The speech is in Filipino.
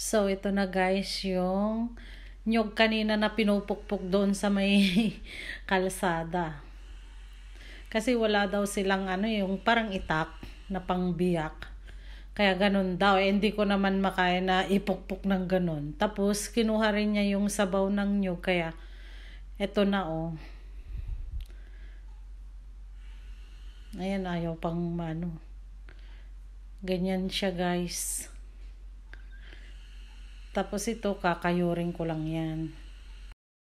So, ito na guys yung nyog kanina na pinupukpok doon sa may kalsada. Kasi wala daw silang ano yung parang itak na pangbiyak. Kaya ganun daw. Eh, hindi ko naman makaya na ipukpok ng ganun. Tapos, kinuha rin niya yung sabaw ng nyog. Kaya, eto na oh. Ayan, ayaw pang ano. Ganyan siya guys. Tapos ito, kakayurin ko lang yan.